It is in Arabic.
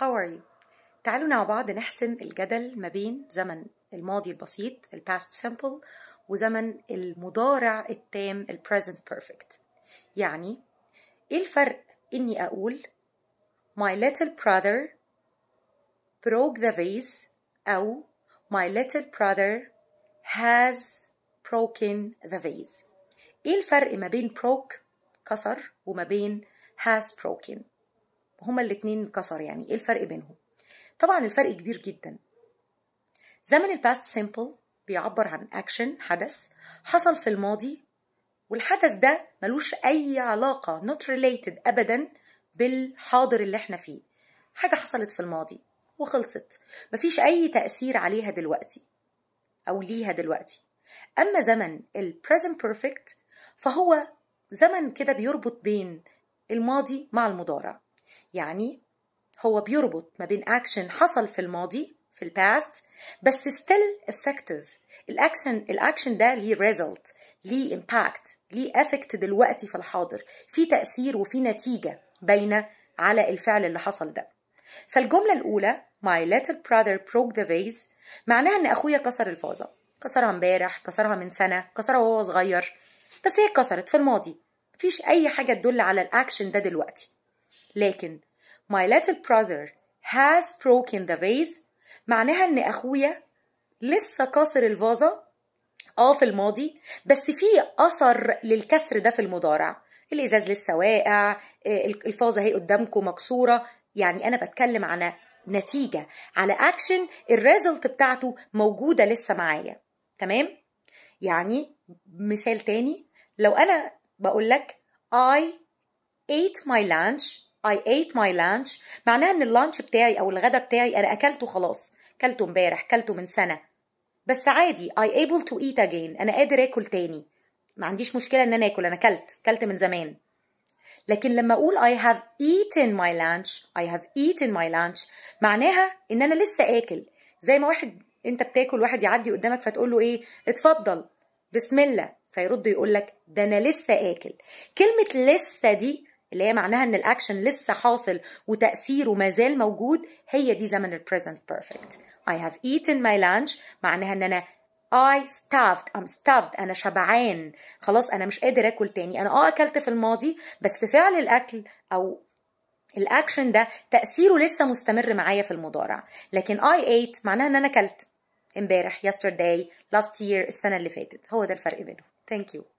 How are you? تعالوا مع بعض نحسم الجدل ما بين زمن الماضي البسيط ال past simple وزمن المضارع التام ال present perfect يعني ايه الفرق اني اقول my little brother broke the vase او my little brother has broken the vase ايه الفرق ما بين broke كسر وما بين has broken هما الاتنين كسر يعني ايه الفرق بينهم طبعا الفرق كبير جدا زمن الباست سيمبل بيعبر عن اكشن حدث حصل في الماضي والحدث ده ملوش اي علاقه not related ابدا بالحاضر اللي احنا فيه حاجه حصلت في الماضي وخلصت مفيش اي تاثير عليها دلوقتي او ليها دلوقتي اما زمن البريزنت بيرفكت فهو زمن كده بيربط بين الماضي مع المضارع يعني هو بيربط ما بين اكشن حصل في الماضي في الباست بس ستيل افكتيف الاكشن الاكشن ده ليه ريزلت ليه امباكت ليه افكت دلوقتي في الحاضر في تاثير وفي نتيجه باينه على الفعل اللي حصل ده فالجمله الاولى my little brother broke the vase معناها ان اخويا كسر الفازه كسرها امبارح كسرها من سنه كسرها وهو صغير بس هي اتكسرت في الماضي مفيش اي حاجه تدل على الاكشن ده دلوقتي لكن my little brother has broken the vase معناها ان اخويا لسه كسر الفازة اه في الماضي بس في اثر للكسر ده في المضارع الازاز لسه واقع آه، الفازة اهي قدامكم مكسورة يعني انا بتكلم عن نتيجة على اكشن الريزلت بتاعته موجودة لسه معايا تمام يعني مثال تاني لو انا بقول لك I ate my lunch I ate my lunch معناها ان اللانش بتاعي او الغدا بتاعي انا اكلته خلاص كلته امبارح كلته من سنه بس عادي I able to eat again انا قادر اكل تاني ما عنديش مشكله ان انا اكل انا كلت كلت من زمان لكن لما اقول I have eaten my lunch I have eaten my lunch معناها ان انا لسه اكل زي ما واحد انت بتاكل واحد يعدي قدامك فتقول له ايه اتفضل بسم الله فيرد يقول لك ده انا لسه اكل كلمه لسه دي اللي هي معناها ان الاكشن لسه حاصل وتاثيره ما زال موجود هي دي زمن البريزنت بيرفكت I have eaten my lunch معناها ان انا I stuffed I'm stuffed أنا شبعان خلاص أنا مش قادر أكل تاني أنا أه أكلت في الماضي بس فعل الأكل أو الأكشن ده تأثيره لسه مستمر معايا في المضارع لكن I ate معناها إن أنا أكلت امبارح yesterday last year السنة اللي فاتت هو ده الفرق بينهم thank you